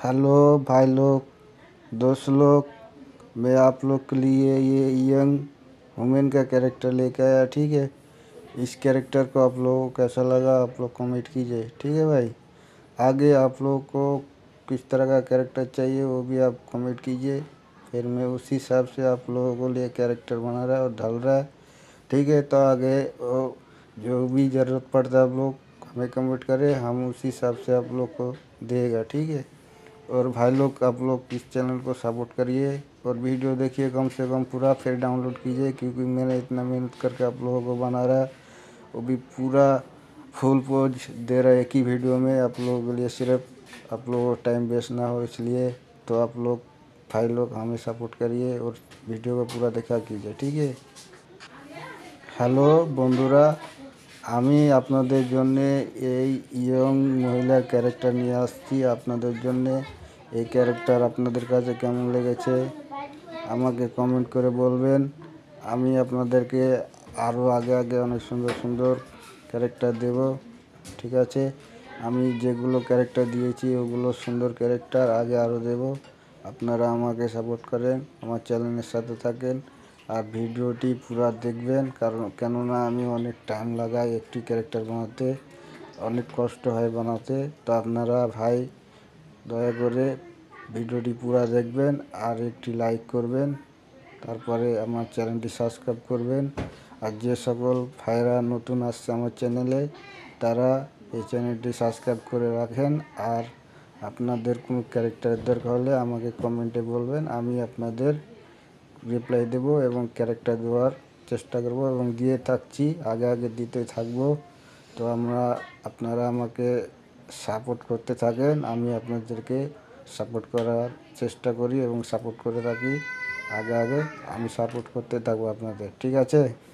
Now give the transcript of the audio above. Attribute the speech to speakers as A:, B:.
A: hello भाई लोग दोस्त लोग मैं आप लोग के लिए ये यंग वुमेन का कैरेक्टर लेके आया ठीक है इस कैरेक्टर को आप लोगों को कैसा लगा आप लोग कमेंट कीजिए ठीक है भाई आगे आप लोगों को किस तरह का कैरेक्टर चाहिए वो भी आप कमेंट कीजिए फिर मैं उसी हिसाब से आप लोगों को लिए कैरेक्टर बना रहा है और ढल रहा है ठीक है तो आगे जो भी ज़रूरत पड़ता है आप लोग हमें कमेंट करें हम उसी हिसाब से आप लोग को देगा ठीक है और भाई लोग आप लोग इस चैनल को सपोर्ट करिए और वीडियो देखिए कम से कम पूरा फिर डाउनलोड कीजिए क्योंकि मैंने इतना मेहनत करके आप लोगों को बना रहा वो भी पूरा फुल पोज दे रहा है एक ही वीडियो में आप लोगों के लिए सिर्फ आप लोगों को टाइम वेस्ट ना हो इसलिए तो आप लोग भाई लोग हमें सपोर्ट करिए और वीडियो को पूरा देखा कीजिए ठीक है हेलो बंधुरा আমি আপনাদের জন্যে এই ইয়ং মহিলার ক্যারেক্টার নিয়ে আসছি আপনাদের জন্যে এই ক্যারেক্টার আপনাদের কাছে কেমন লেগেছে আমাকে কমেন্ট করে বলবেন আমি আপনাদেরকে আরও আগে আগে অনেক সুন্দর সুন্দর ক্যারেক্টার দেব ঠিক আছে আমি যেগুলো ক্যারেক্টার দিয়েছি ওগুলো সুন্দর ক্যারেক্টার আগে আরও দেব আপনারা আমাকে সাপোর্ট করেন আমার চ্যানেলের সাথে থাকেন আর ভিডিওটি পুরো দেখবেন কারণ কেননা আমি অনেক টাইম লাগাই একটি ক্যারেক্টার বানাতে অনেক কষ্ট হয় বানাতে তো আপনারা ভাই দয়া করে ভিডিওটি পুরো দেখবেন আর একটি লাইক করবেন তারপরে আমার চ্যানেলটি সাবস্ক্রাইব করবেন আর যে সকল ভাইরা নতুন আসছে আমার চ্যানেলে তারা এই চ্যানেলটি সাবস্ক্রাইব করে রাখেন আর আপনাদের কোনো ক্যারেক্টারের দরকার হলে আমাকে কমেন্টে বলবেন আমি আপনাদের রিপ্লাই দেব এবং ক্যারেক্টার দেওয়ার চেষ্টা করব এবং দিয়ে থাকছি আগে আগে দিতে থাকব তো আমরা আপনারা আমাকে সাপোর্ট করতে থাকেন আমি আপনাদেরকে সাপোর্ট করার চেষ্টা করি এবং সাপোর্ট করে থাকি আগে আগে আমি সাপোর্ট করতে থাকবো আপনাদের ঠিক আছে